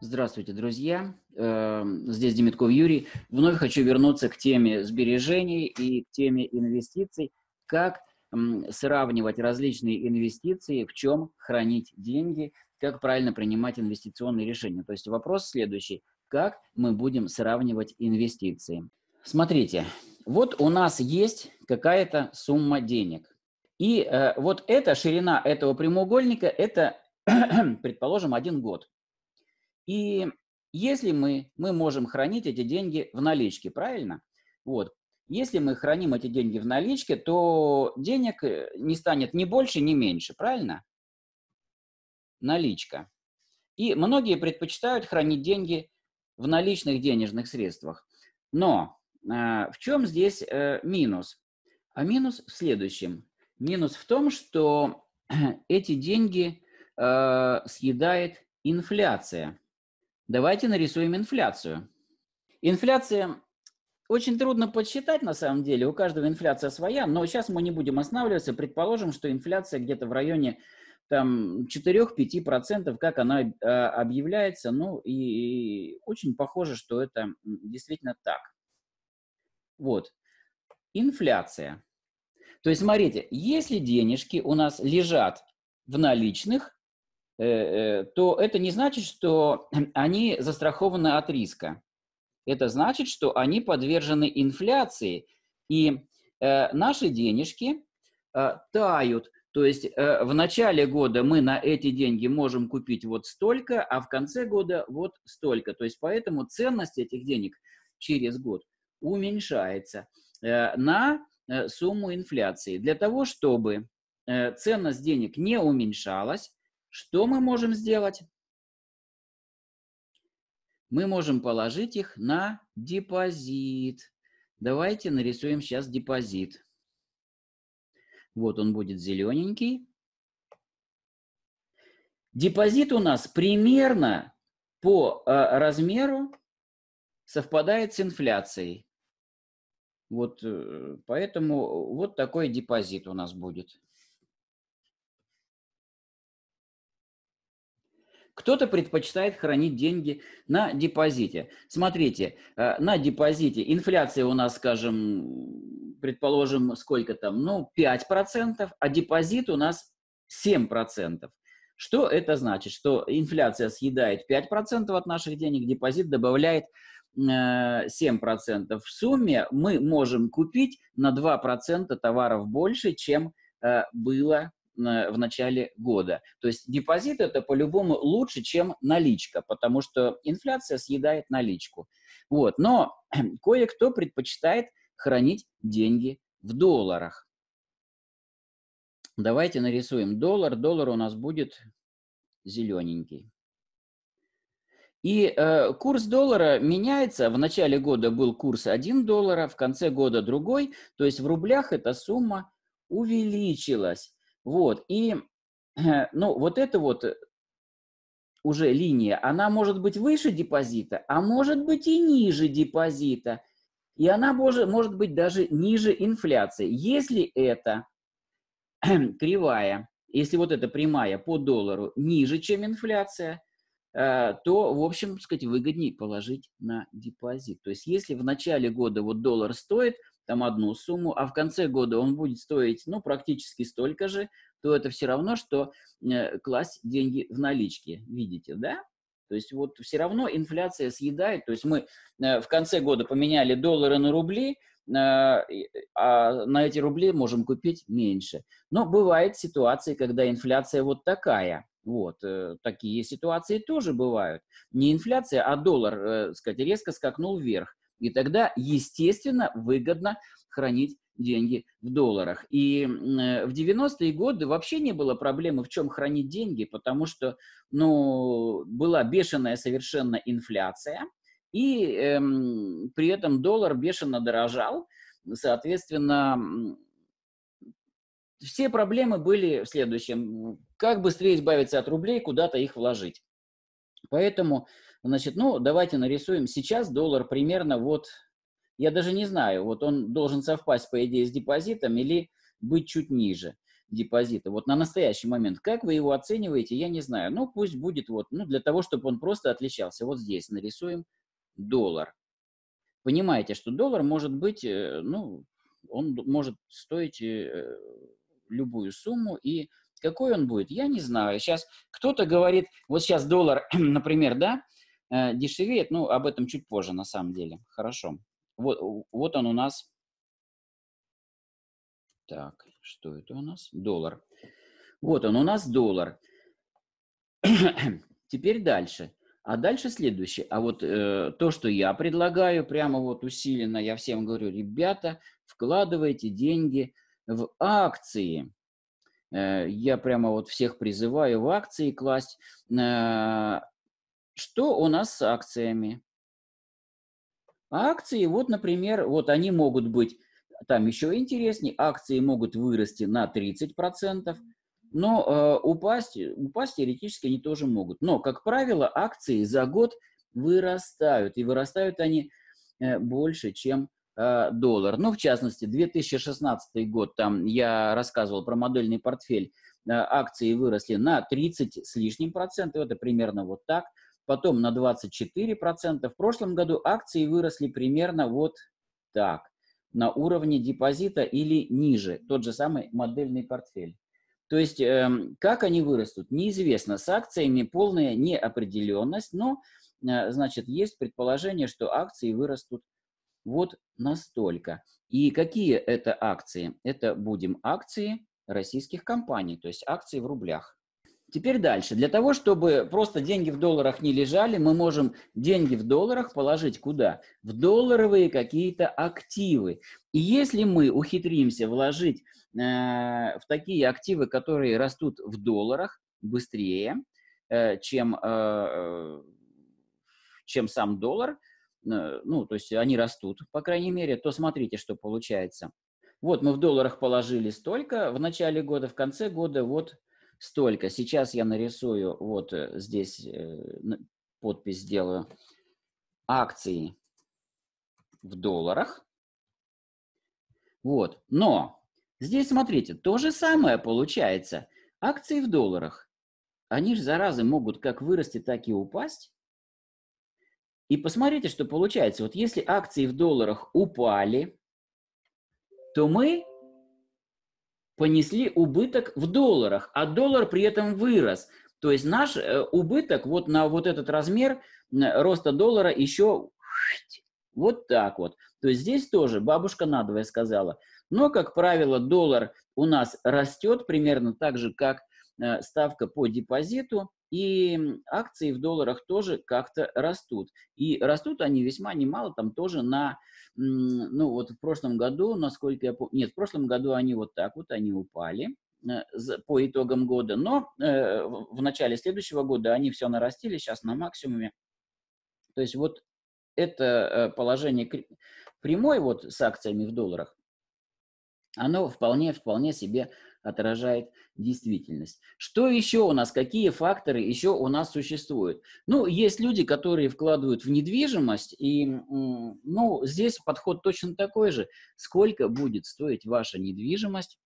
Здравствуйте, друзья. Эм, здесь Демитков Юрий. Вновь хочу вернуться к теме сбережений и к теме инвестиций. Как сравнивать различные инвестиции, в чем хранить деньги, как правильно принимать инвестиционные решения. То есть вопрос следующий. Как мы будем сравнивать инвестиции? Смотрите, вот у нас есть какая-то сумма денег. И э, вот эта ширина этого прямоугольника – это, предположим, один год. И если мы, мы можем хранить эти деньги в наличке, правильно? Вот. Если мы храним эти деньги в наличке, то денег э, не станет ни больше, ни меньше, правильно? Наличка. И многие предпочитают хранить деньги в наличных денежных средствах. Но а, в чем здесь э, минус? А минус в следующем. Минус в том, что эти деньги э, съедает инфляция. Давайте нарисуем инфляцию. Инфляция очень трудно подсчитать на самом деле, у каждого инфляция своя, но сейчас мы не будем останавливаться, предположим, что инфляция где-то в районе там 4-5%, как она э, объявляется, ну и очень похоже, что это действительно так. Вот. Инфляция. То есть, смотрите, если денежки у нас лежат в наличных, э, э, то это не значит, что они застрахованы от риска. Это значит, что они подвержены инфляции, и э, наши денежки тают. То есть в начале года мы на эти деньги можем купить вот столько, а в конце года вот столько. То есть поэтому ценность этих денег через год – уменьшается э, на э, сумму инфляции. Для того, чтобы э, ценность денег не уменьшалась, что мы можем сделать? Мы можем положить их на депозит. Давайте нарисуем сейчас депозит. Вот он будет зелененький. Депозит у нас примерно по размеру совпадает с инфляцией. Вот э, поэтому вот такой депозит у нас будет. Кто-то предпочитает хранить деньги на депозите. Смотрите, э, на депозите инфляция у нас, скажем, предположим, сколько там? Ну, 5%, а депозит у нас 7%. Что это значит? Что инфляция съедает 5% от наших денег, депозит добавляет 7%. Э, в сумме мы можем купить на 2% товаров больше, чем э, было э, в начале года. То есть депозит это по-любому лучше, чем наличка, потому что инфляция съедает наличку. Вот. Но кое-кто предпочитает хранить деньги в долларах. Давайте нарисуем доллар. Доллар у нас будет зелененький. И э, курс доллара меняется. В начале года был курс 1 доллара, в конце года другой. То есть в рублях эта сумма увеличилась. Вот. И э, ну, вот эта вот э, уже линия, она может быть выше депозита, а может быть и ниже депозита. И она может, может быть даже ниже инфляции. Если эта кривая, если вот эта прямая по доллару ниже, чем инфляция – Э, то, в общем, сказать, выгоднее положить на депозит. То есть если в начале года вот доллар стоит там одну сумму, а в конце года он будет стоить, ну, практически столько же, то это все равно, что э, класть деньги в наличке, видите, да? То есть вот все равно инфляция съедает, то есть мы э, в конце года поменяли доллары на рубли, а на эти рубли можем купить меньше. Но бывают ситуации, когда инфляция вот такая, вот, э, такие ситуации тоже бывают. Не инфляция, а доллар, э, сказать, резко скакнул вверх. И тогда, естественно, выгодно хранить деньги в долларах. И э, в 90-е годы вообще не было проблемы, в чем хранить деньги, потому что, ну, была бешеная совершенно инфляция, и эм, при этом доллар бешено дорожал, соответственно, все проблемы были в следующем как быстрее избавиться от рублей, куда-то их вложить. Поэтому, значит, ну, давайте нарисуем. Сейчас доллар примерно вот, я даже не знаю, вот он должен совпасть, по идее, с депозитом или быть чуть ниже депозита. Вот на настоящий момент, как вы его оцениваете, я не знаю. Ну, пусть будет вот, ну, для того, чтобы он просто отличался. Вот здесь нарисуем доллар. Понимаете, что доллар может быть, э, ну, он может стоить э, любую сумму и какой он будет, я не знаю. Сейчас кто-то говорит, вот сейчас доллар, например, да, э, дешевеет, ну, об этом чуть позже на самом деле. Хорошо. Вот, вот он у нас. Так, что это у нас? Доллар. Вот он у нас доллар. Теперь дальше. А дальше следующее. А вот э, то, что я предлагаю, прямо вот усиленно, я всем говорю, ребята, вкладывайте деньги в акции. Э, я прямо вот всех призываю в акции класть. Э, что у нас с акциями? Акции, вот, например, вот они могут быть, там еще интереснее, акции могут вырасти на 30%, но э, упасть, упасть теоретически они тоже могут. Но, как правило, акции за год вырастают, и вырастают они э, больше, чем Э, доллар. Ну, в частности, 2016 год, там я рассказывал про модельный портфель, э, акции выросли на 30 с лишним процентов, это примерно вот так, потом на 24 процента. В прошлом году акции выросли примерно вот так, на уровне депозита или ниже, тот же самый модельный портфель. То есть, эм, как они вырастут, неизвестно. С акциями полная неопределенность, но, э, значит, есть предположение, что акции вырастут вот настолько. И какие это акции? Это будем акции российских компаний, то есть акции в рублях. Теперь дальше. Для того, чтобы просто деньги в долларах не лежали, мы можем деньги в долларах положить куда? В долларовые какие-то активы. И если мы ухитримся вложить э, в такие активы, которые растут в долларах быстрее, э, чем, э, э чем сам доллар, Э, ну, то есть они растут, по крайней мере, то смотрите, что получается. Вот мы в долларах положили столько в начале года, в конце года вот столько. Сейчас я нарисую, вот э, здесь э, подпись сделаю, акции в долларах. Вот, но здесь, смотрите, то же самое получается. Акции в долларах, они же, заразы, могут как вырасти, так и упасть. И посмотрите, что получается. Вот если акции в долларах упали, то мы понесли убыток в долларах, а доллар при этом вырос. То есть наш э, убыток вот на вот этот размер роста доллара еще вот так вот. То есть здесь тоже бабушка надвое сказала. Но, как правило, доллар у нас растет примерно так же, как э, ставка по депозиту. И акции в долларах тоже как-то растут. И растут они весьма немало, там тоже на, ну вот в прошлом году, насколько я помню, нет, в прошлом году они вот так вот, они упали э, по итогам года, но э, в начале следующего года они все нарастили, сейчас на максимуме. То есть вот это э, положение прямой вот с акциями в долларах, оно вполне, вполне себе отражает действительность. Что еще у нас, какие факторы еще у нас существуют? Ну, есть люди, которые вкладывают в недвижимость, и, ну, здесь подход точно такой же. Сколько будет стоить ваша недвижимость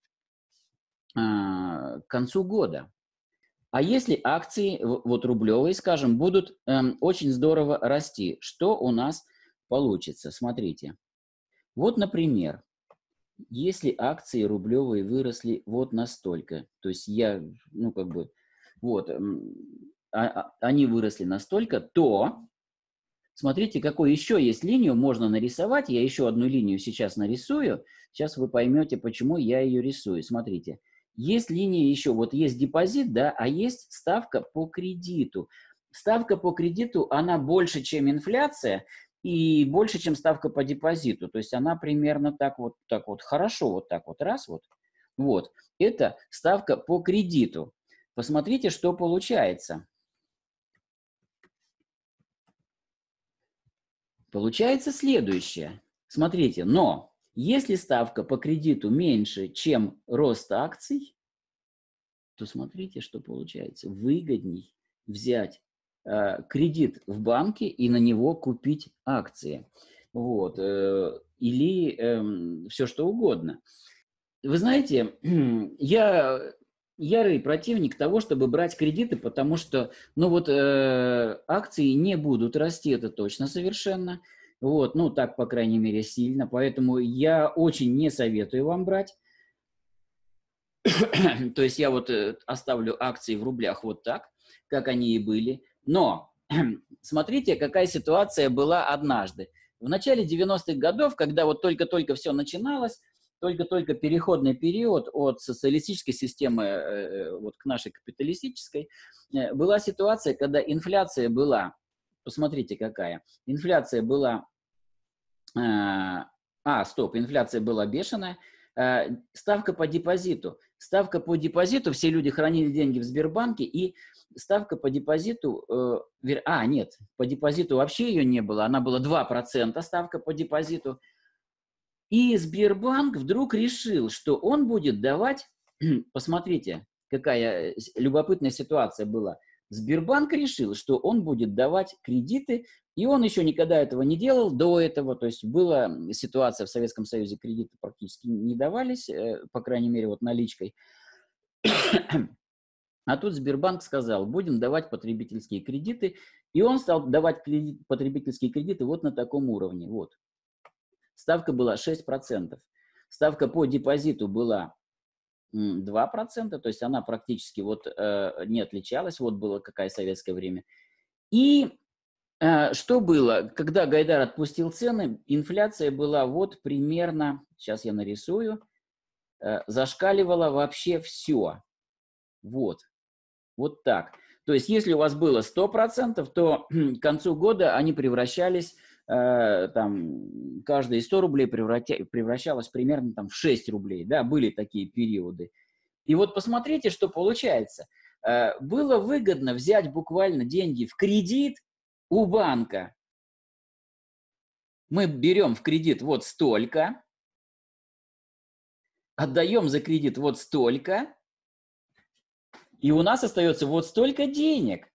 а, к концу года? А если акции, вот рублевые, скажем, будут эм, очень здорово расти, что у нас получится? Смотрите. Вот, например, если акции рублевые выросли вот настолько, то есть я, ну как бы, вот, а, а, они выросли настолько, то смотрите, какой еще есть линию можно нарисовать. Я еще одну линию сейчас нарисую. Сейчас вы поймете, почему я ее рисую. Смотрите, есть линия еще, вот есть депозит, да, а есть ставка по кредиту. Ставка по кредиту, она больше, чем инфляция, и больше, чем ставка по депозиту. То есть она примерно так вот, так вот, хорошо, вот так вот, раз вот. Вот, это ставка по кредиту. Посмотрите, что получается. Получается следующее. Смотрите, но если ставка по кредиту меньше, чем рост акций, то смотрите, что получается. Выгодней взять Э, кредит в банке и на него купить акции. Вот. Э, или эм, все что угодно. Вы знаете, я ярый противник того, чтобы брать кредиты, потому что, ну вот, э, акции не будут расти, это точно совершенно. Вот, ну так, по крайней мере, сильно. Поэтому я очень не советую вам брать. То есть я вот оставлю акции в рублях вот так, как они и были. Но смотрите, какая ситуация была однажды. В начале 90-х годов, когда вот только-только все начиналось, только-только переходный период от социалистической системы э, э, вот, к нашей капиталистической, э, была ситуация, когда инфляция была, посмотрите какая, инфляция была, а, стоп, инфляция была бешеная, ставка по депозиту ставка по депозиту, все люди хранили деньги в Сбербанке, и ставка по депозиту, э, а, нет, по депозиту вообще ее не было, она была 2% ставка по депозиту. И Сбербанк вдруг решил, что он будет давать, посмотрите, какая э, любопытная ситуация была. Сбербанк решил, что он будет давать кредиты и он еще никогда этого не делал до этого. То есть была ситуация в Советском Союзе, кредиты практически не давались, э, по крайней мере, вот наличкой. А тут Сбербанк сказал, будем давать потребительские кредиты. И он стал давать кредит, потребительские кредиты вот на таком уровне. Вот. Ставка была 6%. Ставка по депозиту была 2%, то есть она практически вот э, не отличалась, вот было какое советское время. И Э, что было? Когда Гайдар отпустил цены, инфляция была вот примерно, сейчас я нарисую, э, зашкаливала вообще все. Вот. Вот так. То есть, если у вас было 100%, то хм, к концу года они превращались, э, там, каждые 100 рублей превратя, превращалось примерно там, в 6 рублей. Да, были такие периоды. И вот посмотрите, что получается. было выгодно взять буквально деньги в кредит, у банка. Мы берем в кредит вот столько, отдаем за кредит вот столько, и у нас остается вот столько денег.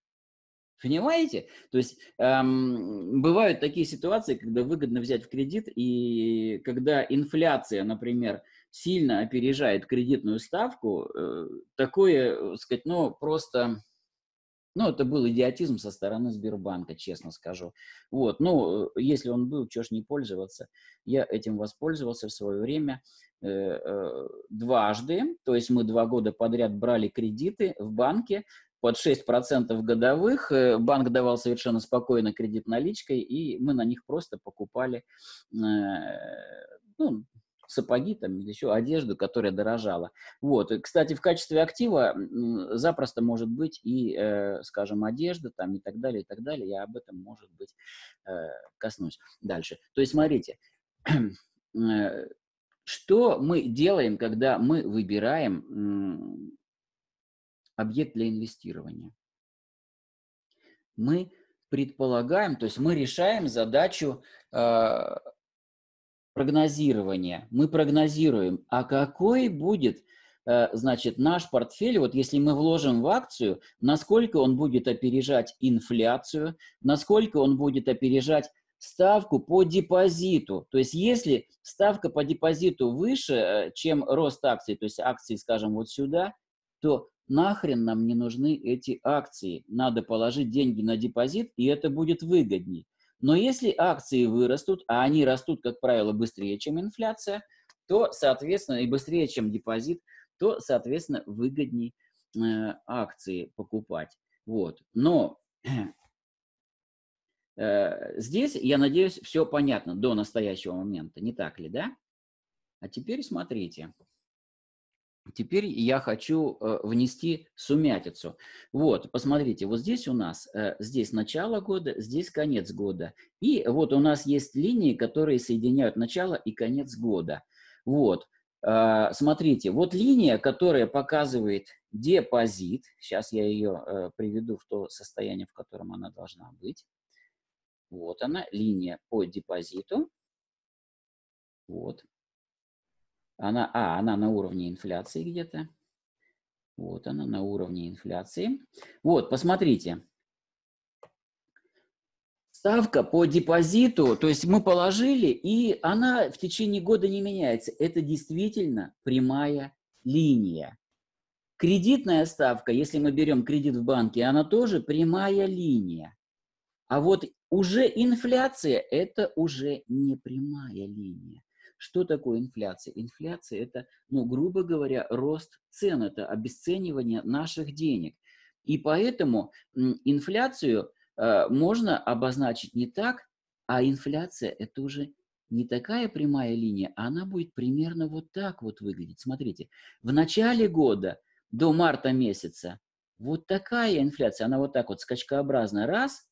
Понимаете? То есть эм, бывают такие ситуации, когда выгодно взять в кредит, и когда инфляция, например, сильно опережает кредитную ставку, э, такое, так э, сказать, ну, просто ну, это был идиотизм со стороны Сбербанка, честно скажу. Вот, ну, э, если он был, чего ж не пользоваться. Я этим воспользовался в свое время э, э, дважды, то есть мы два года подряд брали кредиты в банке под 6% годовых. Э, банк давал совершенно спокойно кредит наличкой, и мы на них просто покупали э, ну, сапоги там или еще одежду, которая дорожала. Вот. И, кстати, в качестве актива запросто может быть и, э, скажем, одежда там и так далее, и так далее. Я об этом, может быть, э, коснусь дальше. То есть, смотрите, э, что мы делаем, когда мы выбираем объект для инвестирования? Мы предполагаем, то есть мы решаем задачу э, прогнозирование. Мы прогнозируем, а какой будет, э, значит, наш портфель, вот если мы вложим в акцию, насколько он будет опережать инфляцию, насколько он будет опережать ставку по депозиту. То есть если ставка по депозиту выше, э, чем рост акций, то есть акции, скажем, вот сюда, то нахрен нам не нужны эти акции. Надо положить деньги на депозит, и это будет выгодней. Но если акции вырастут, а они растут, как правило, быстрее, чем инфляция, то, соответственно, и быстрее, чем депозит, то, соответственно, выгоднее э, акции покупать. Вот. Но э, здесь, я надеюсь, все понятно до настоящего момента, не так ли, да? А теперь смотрите. Теперь я хочу э, внести сумятицу. Вот, посмотрите, вот здесь у нас, э, здесь начало года, здесь конец года. И вот у нас есть линии, которые соединяют начало и конец года. Вот, э, смотрите, вот линия, которая показывает депозит. Сейчас я ее приведу в то состояние, в котором она должна быть. Вот она, линия по депозиту. Вот, она, а, она на уровне инфляции где-то. Вот она на уровне инфляции. Вот, посмотрите. Ставка по депозиту, то есть мы положили, и она в течение года не меняется. Это действительно прямая линия. Кредитная ставка, если мы берем кредит в банке, она тоже прямая линия. А вот уже инфляция – это уже не прямая линия. Что такое инфляция? Инфляция – это, ну, грубо говоря, рост цен, это обесценивание наших денег. И поэтому инфляцию э, можно обозначить не так, а инфляция – это уже не такая прямая линия, а она будет примерно вот так вот выглядеть. Смотрите, в начале года до марта месяца вот такая инфляция, она вот так вот скачкообразно раз,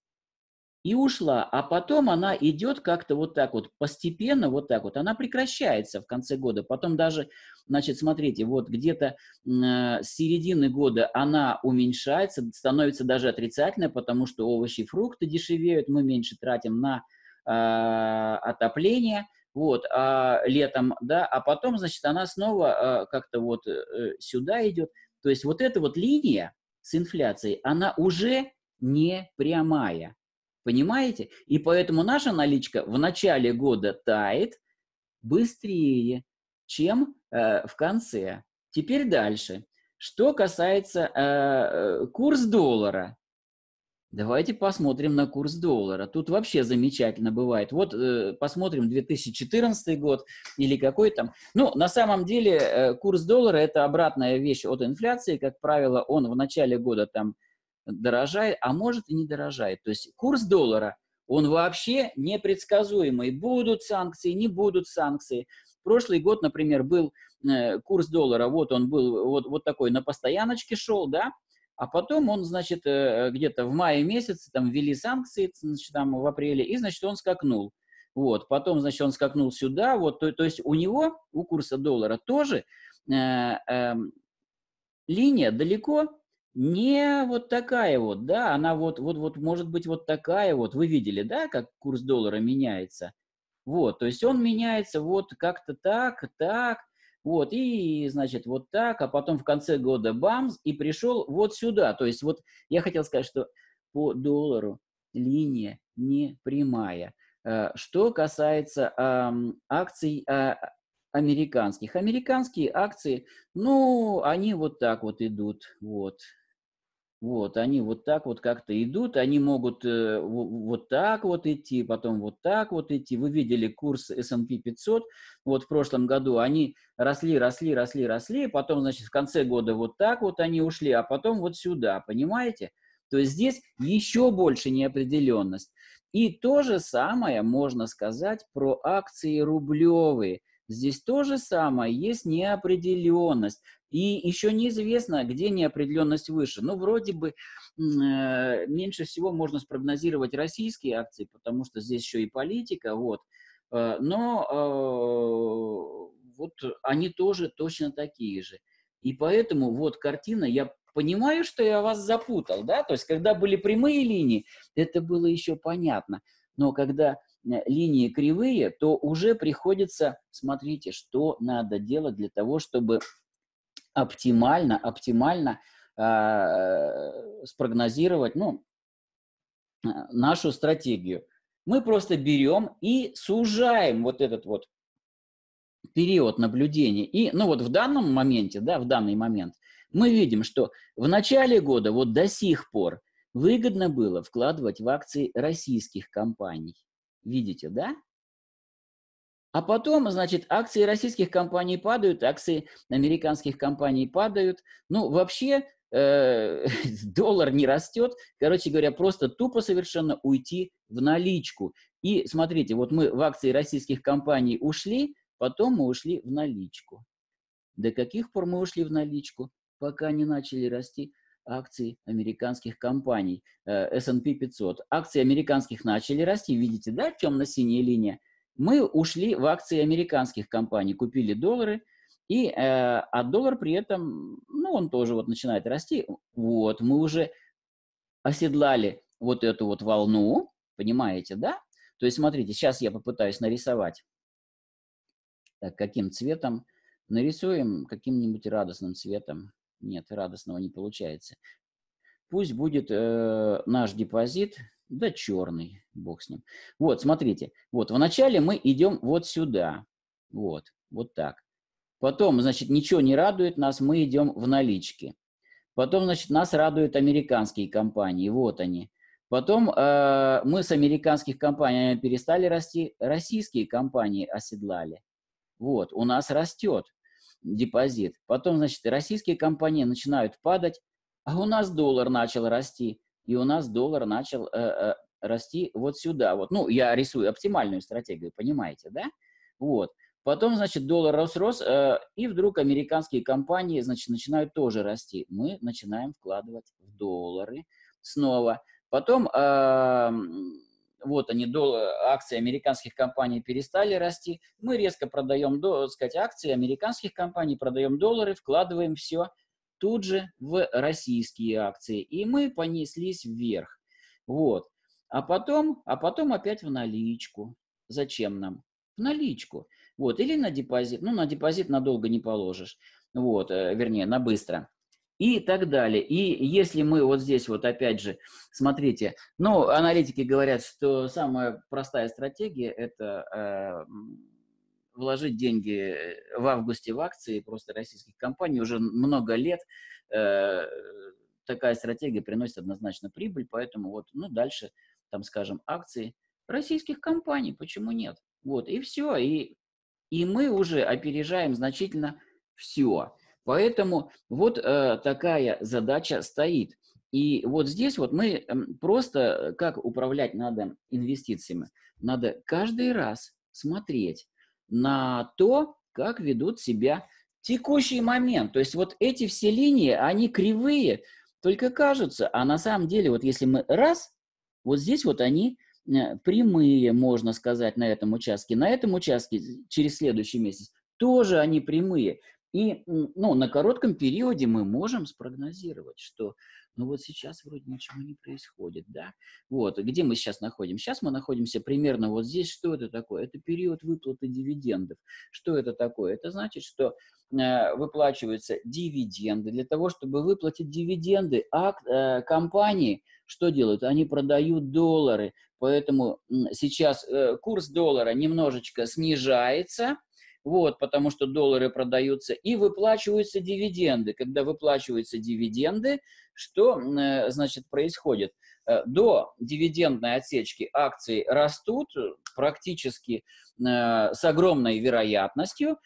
и ушла, а потом она идет как-то вот так вот, постепенно вот так вот, она прекращается в конце года, потом даже, значит, смотрите, вот где-то с середины года она уменьшается, становится даже отрицательной, потому что овощи и фрукты дешевеют, мы меньше тратим на э, отопление, вот, а летом, да, а потом, значит, она снова э, как-то вот э, сюда идет, то есть вот эта вот линия с инфляцией, она уже не прямая, Понимаете? И поэтому наша наличка в начале года тает быстрее, чем э, в конце. Теперь дальше. Что касается э, курс доллара. Давайте посмотрим на курс доллара. Тут вообще замечательно бывает. Вот э, посмотрим 2014 год или какой там. Ну, на самом деле э, курс доллара – это обратная вещь от инфляции. Как правило, он в начале года там дорожает, а может и не дорожает. То есть курс доллара, он вообще непредсказуемый. Будут санкции, не будут санкции. Прошлый год, например, был э, курс доллара, вот он был вот, вот такой на постояночке шел, да, а потом он, значит, э, где-то в мае месяце там ввели санкции, значит, там в апреле, и, значит, он скакнул. Вот, потом, значит, он скакнул сюда, вот, то, то есть у него, у курса доллара тоже э, э, линия далеко не вот такая вот, да, она вот, вот, вот может быть вот такая вот, вы видели, да, как курс доллара меняется, вот, то есть он меняется вот как-то так, так, вот, и, значит, вот так, а потом в конце года бамс, и пришел вот сюда, то есть вот я хотел сказать, что по доллару линия не прямая. Э, что касается э, акций э, американских. Американские акции, ну, они вот так вот идут, вот, вот, они вот так вот как-то идут, они могут э, вот так вот идти, потом вот так вот идти. Вы видели курс S&P 500, вот в прошлом году они росли, росли, росли, росли, потом, значит, в конце года вот так вот они ушли, а потом вот сюда, понимаете? То есть здесь еще больше неопределенность. И то же самое можно сказать про акции рублевые. Здесь то же самое, есть неопределенность. И еще неизвестно, где неопределенность выше. Ну, вроде бы э, меньше всего можно спрогнозировать российские акции, потому что здесь еще и политика, вот. Э, но э, вот они тоже точно такие же. И поэтому вот картина, я понимаю, что я вас запутал, да, то есть когда были прямые линии, это было еще понятно, но когда э, линии кривые, то уже приходится, смотрите, что надо делать для того, чтобы оптимально, оптимально э, спрогнозировать ну, э, нашу стратегию. Мы просто берем и сужаем вот этот вот период наблюдения. И, ну вот в данном моменте, да, в данный момент, мы видим, что в начале года, вот до сих пор, выгодно было вкладывать в акции российских компаний. Видите, да? А потом, значит, акции российских компаний падают, акции американских компаний падают. Ну, вообще, э, доллар не растет. Короче говоря, просто тупо совершенно уйти в наличку. И смотрите, вот мы в акции российских компаний ушли, потом мы ушли в наличку. До каких пор мы ушли в наличку? Пока не начали расти акции американских компаний, э, S&P 500. Акции американских начали расти, видите, да, темно-синяя линия – мы ушли в акции американских компаний, купили доллары, и, э, а доллар при этом, ну, он тоже вот начинает расти. Вот, мы уже оседлали вот эту вот волну, понимаете, да? То есть, смотрите, сейчас я попытаюсь нарисовать. Так, каким цветом? Нарисуем каким-нибудь радостным цветом. Нет, радостного не получается. Пусть будет э, наш депозит да черный, бог с ним. Вот, смотрите, вот вначале мы идем вот сюда, вот, вот так. Потом, значит, ничего не радует нас, мы идем в наличке. Потом, значит, нас радуют американские компании, вот они. Потом э, мы с американских компаний перестали расти, российские компании оседлали. Вот, у нас растет депозит. Потом, значит, российские компании начинают падать, а у нас доллар начал расти и у нас доллар начал э, э, расти вот сюда. Вот. Ну, я рисую оптимальную стратегию, понимаете, да? Вот. Потом, значит, доллар рос-рос, э, и вдруг американские компании, значит, начинают тоже расти. Мы начинаем вкладывать в доллары снова. Потом, э, вот они, доллар, акции американских компаний перестали расти. Мы резко продаем, так э, сказать, акции американских компаний, продаем доллары, вкладываем все – тут же в российские акции, и мы понеслись вверх. Вот. А потом, а потом опять в наличку. Зачем нам? В наличку. Вот. Или на депозит. Ну, на депозит надолго не положишь. Вот. Э, вернее, на быстро и так далее. И если мы вот здесь вот опять же, смотрите, ну, аналитики говорят, что самая простая стратегия – это э, вложить деньги э, в августе в акции просто российских компаний уже много лет. Э, такая стратегия приносит однозначно прибыль, поэтому вот, ну, дальше, там, скажем, акции российских компаний, почему нет? Вот, и все, и, и мы уже опережаем значительно все. Поэтому вот э, такая задача стоит. И вот здесь вот мы эм, просто, э, как управлять надо инвестициями, надо каждый раз смотреть, на то, как ведут себя текущий момент. То есть вот эти все линии, они кривые, только кажутся, а на самом деле вот если мы раз, вот здесь вот они э, прямые, можно сказать, на этом участке. На этом участке через следующий месяц тоже они прямые. И ну, на коротком периоде мы можем спрогнозировать, что ну вот сейчас вроде ничего не происходит, да? Вот, где мы сейчас находимся? Сейчас мы находимся примерно вот здесь. Что это такое? Это период выплаты дивидендов. Что это такое? Это значит, что э, выплачиваются дивиденды. Для того, чтобы выплатить дивиденды, акт, э, компании что делают? Они продают доллары. Поэтому сейчас э, курс доллара немножечко снижается – вот, потому что доллары продаются, и выплачиваются дивиденды. Когда выплачиваются дивиденды, что, э, значит, происходит? Э, до дивидендной отсечки акции растут э, практически с огромной вероятностью.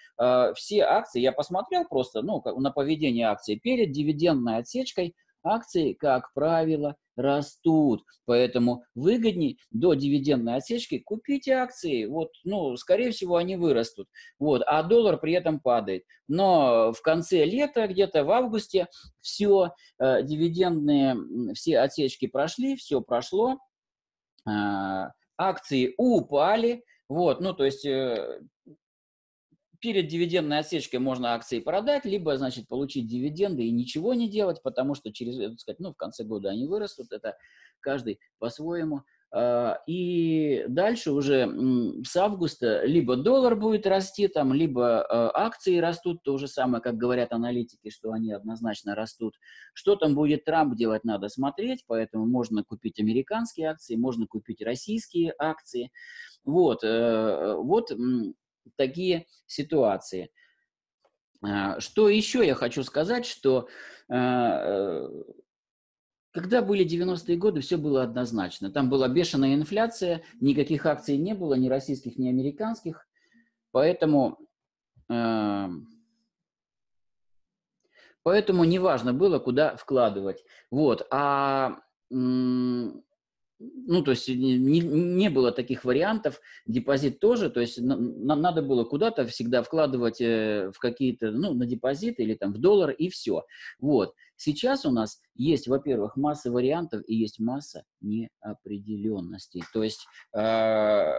Все акции, я посмотрел просто ну, на поведение акций перед дивидендной отсечкой, акции, как правило, – растут. Поэтому выгодней до дивидендной отсечки купите акции. Вот, ну, скорее всего, они вырастут. Вот, а доллар при этом падает. Но в конце лета, где-то в августе, все э, дивидендные, все отсечки прошли, все прошло. Э, акции упали. Вот, ну, то есть э, перед дивидендной отсечкой можно акции продать, либо, значит, получить дивиденды и ничего не делать, потому что через, э, так сказать, ну, в конце года они вырастут, это каждый по-своему. А, и дальше уже с августа либо доллар будет расти, там, либо э, акции растут, то же самое, как говорят аналитики, что они однозначно растут. Что там будет Трамп делать, надо смотреть, поэтому можно купить американские акции, можно купить российские акции. Вот, э, вот такие ситуации. А, что еще я хочу сказать, что а, э, когда были 90-е годы, все было однозначно. Там была бешеная инфляция, никаких акций не было, ни российских, ни американских. Поэтому, э, поэтому неважно было, куда вкладывать. Вот. А ну, то есть не, не было таких вариантов, депозит тоже, то есть нам надо было куда-то всегда вкладывать э, в какие-то, ну, на депозит или там в доллар и все. Вот. Сейчас у нас есть, во-первых, масса вариантов и есть масса неопределенностей. То есть, а,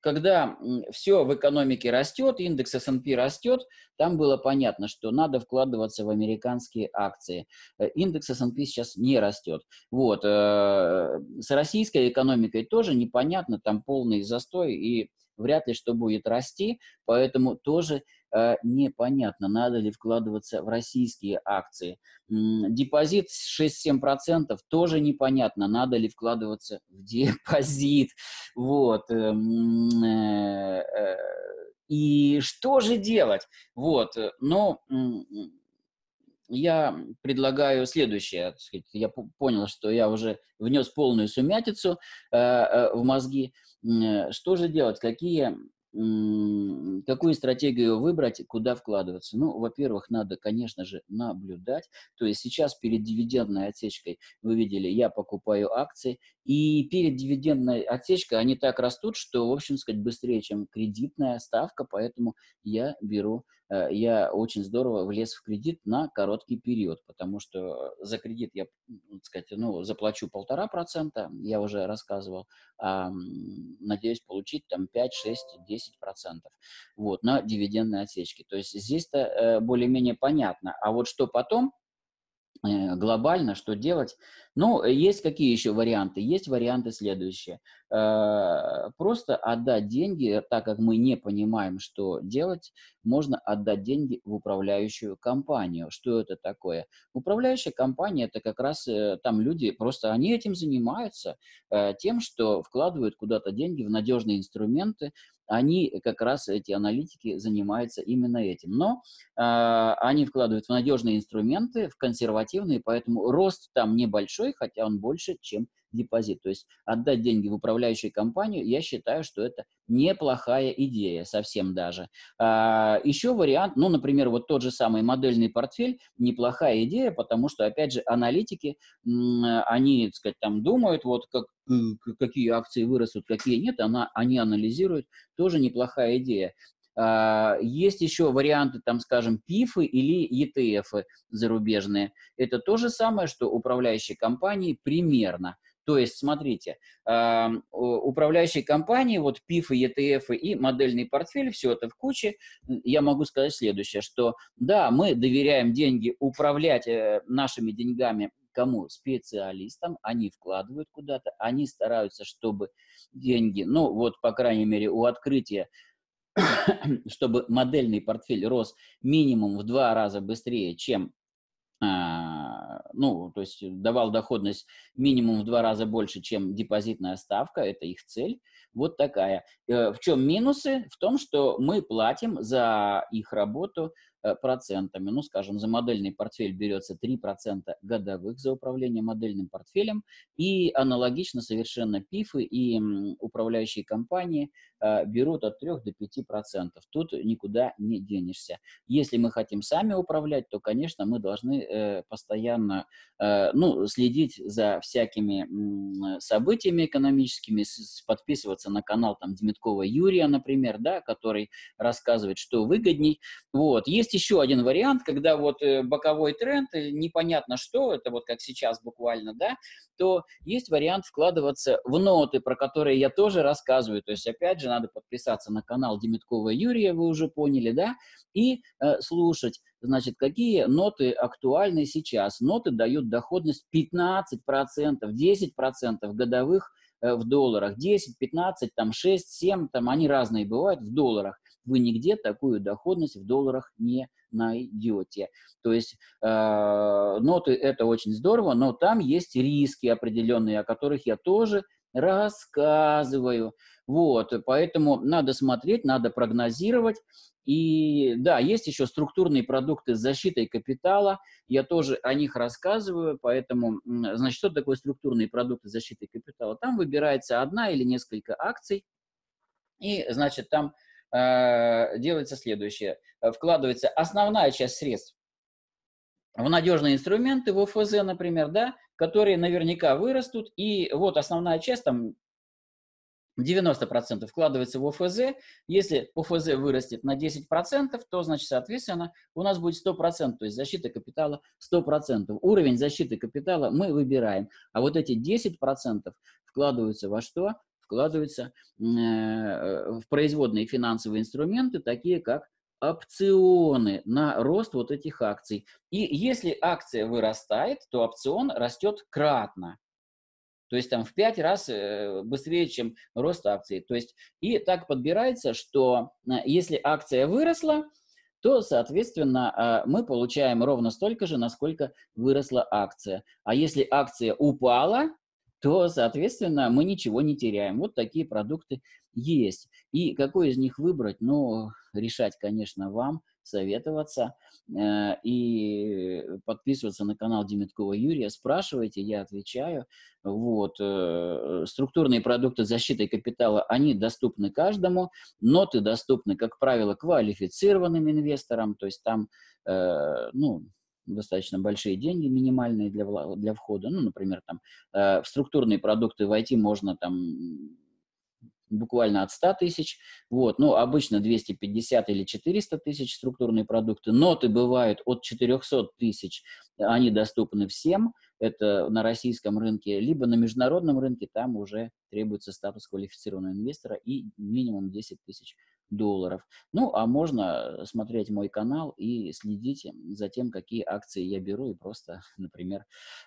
когда все в экономике растет, индекс S&P растет, там было понятно, что надо вкладываться в американские акции. Э, индекс S&P сейчас не растет. Вот. Э, с российской экономикой тоже непонятно, там полный застой и вряд ли что будет расти, поэтому тоже Э, непонятно, надо ли вкладываться в российские акции. Депозит 6-7% тоже непонятно, надо ли вкладываться в депозит. Вот. Эм, э, э, и что же делать? Вот. Но ну, я предлагаю следующее. Я понял, что я уже внес полную сумятицу в мозги. Что же делать? Какие какую стратегию выбрать, куда вкладываться? Ну, во-первых, надо, конечно же, наблюдать. То есть сейчас перед дивидендной отсечкой, вы видели, я покупаю акции, и перед дивидендной отсечкой они так растут, что, в общем сказать, быстрее, чем кредитная ставка, поэтому я беру Э, я очень здорово влез в кредит на короткий период, потому что э, за кредит я, ну, так сказать, ну, заплачу полтора процента, я уже рассказывал, а, надеюсь получить там 5, 6, 10 процентов вот, на дивидендной отсечки. То есть здесь-то э, более-менее понятно. А вот что потом, глобально, что делать. Ну, есть какие еще варианты? Есть варианты следующие. Э, просто отдать деньги, так как мы не понимаем, что делать, можно отдать деньги в управляющую компанию. Что это такое? Управляющая компания – это как раз э, там люди, просто они этим занимаются, э, тем, что вкладывают куда-то деньги в надежные инструменты, они как раз, эти аналитики, занимаются именно этим. Но э, они вкладывают в надежные инструменты, в консервативные, поэтому рост там небольшой, хотя он больше, чем депозит. То есть отдать деньги в управляющую компанию, я считаю, что это неплохая идея совсем даже. А, еще вариант, ну, например, вот тот же самый модельный портфель, неплохая идея, потому что, опять же, аналитики, они, так сказать, там думают, вот как, э, какие акции вырастут, какие нет, она, они анализируют, тоже неплохая идея. А, есть еще варианты, там, скажем, ПИФы или ETF зарубежные. Это то же самое, что управляющие компании примерно – то есть, смотрите, управляющие компании, вот ПИФы, ETF и модельный портфель, все это в куче, я могу сказать следующее, что да, мы доверяем деньги управлять э, нашими деньгами кому? Специалистам, они вкладывают куда-то, они стараются, чтобы деньги, ну вот, по крайней мере, у открытия чтобы модельный портфель рос минимум в два раза быстрее, чем а, ну, то есть э, давал доходность минимум в два раза больше, чем депозитная ставка, это их цель, вот такая. Э, в чем минусы? В том, что мы платим за их работу Э, процентами. Ну, скажем, за модельный портфель берется 3% годовых за управление модельным портфелем, и аналогично совершенно ПИФы и управляющие компании э, берут от 3 до 5%. Тут никуда не денешься. Если мы хотим сами управлять, то, конечно, мы должны э, постоянно ну, следить за всякими событиями экономическими, подписываться на канал там Демиткова Юрия, например, да, который рассказывает, что выгодней. Вот. Есть есть еще один вариант, когда вот э, боковой тренд, э, непонятно что, это вот как сейчас буквально, да, то есть вариант вкладываться в ноты, про которые я тоже рассказываю. То есть, опять же, надо подписаться на канал Демиткова Юрия, вы уже поняли, да, и э, слушать, значит, какие ноты актуальны сейчас. Ноты дают доходность 15%, 10% годовых э, в долларах, 10, 15, там 6, 7, там они разные бывают в долларах вы нигде такую доходность в долларах не найдете. То есть э, ноты это очень здорово, но там есть риски определенные, о которых я тоже рассказываю. Вот, поэтому надо смотреть, надо прогнозировать. И да, есть еще структурные продукты с защитой капитала. Я тоже о них рассказываю, поэтому, значит, что такое структурные продукты с защитой капитала? Там выбирается одна или несколько акций, и, значит, там Э, делается следующее. Э, вкладывается основная часть средств в надежные инструменты, в ОФЗ, например, да, которые наверняка вырастут. И вот основная часть, там 90% вкладывается в ОФЗ. Если ОФЗ вырастет на 10%, то, значит, соответственно, у нас будет 100%, то есть защита капитала 100%. Уровень защиты капитала мы выбираем. А вот эти 10% вкладываются во что? вкладываются э, в производные финансовые инструменты, такие как опционы на рост вот этих акций. И если акция вырастает, то опцион растет кратно. То есть там в пять раз э, быстрее, чем рост акции То есть и так подбирается, что э, если акция выросла, то, соответственно, а, мы получаем ровно столько же, насколько выросла акция. А если акция упала, то, соответственно, мы ничего не теряем. Вот такие продукты есть. И какой из них выбрать? Ну, решать, конечно, вам, советоваться э, и подписываться на канал Демиткова Юрия. Спрашивайте, я отвечаю. Вот. Э, структурные продукты защиты капитала, они доступны каждому. Ноты доступны, как правило, квалифицированным инвесторам, то есть там, э, ну, достаточно большие деньги, минимальные для, для входа. Ну, например, там, э, в структурные продукты войти можно там буквально от 100 тысяч, вот, ну, обычно 250 или 400 тысяч структурные продукты, ноты бывают от 400 тысяч, они доступны всем, это на российском рынке, либо на международном рынке, там уже требуется статус квалифицированного инвестора и минимум 10 тысяч долларов. Ну, а можно э, смотреть мой канал и следить за тем, какие акции я беру и просто, например,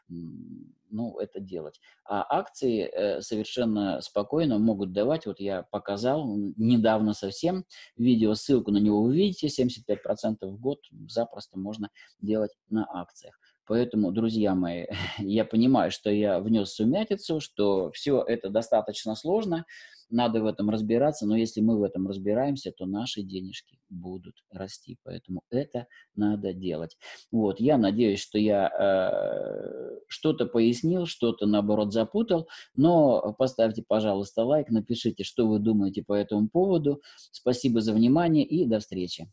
ну, это делать. А акции э, совершенно спокойно могут давать, вот я показал недавно совсем видео, ссылку на него увидите. 75% в год запросто можно делать на акциях. Поэтому, друзья мои, я понимаю, что я внес сумятицу, что все это достаточно сложно, надо в этом разбираться, но если мы в этом разбираемся, то наши денежки будут расти. Поэтому это надо делать. Вот, я надеюсь, что я э, что-то пояснил, что-то, наоборот, запутал, но поставьте, пожалуйста, лайк, напишите, что вы думаете по этому поводу. Спасибо за внимание и до встречи.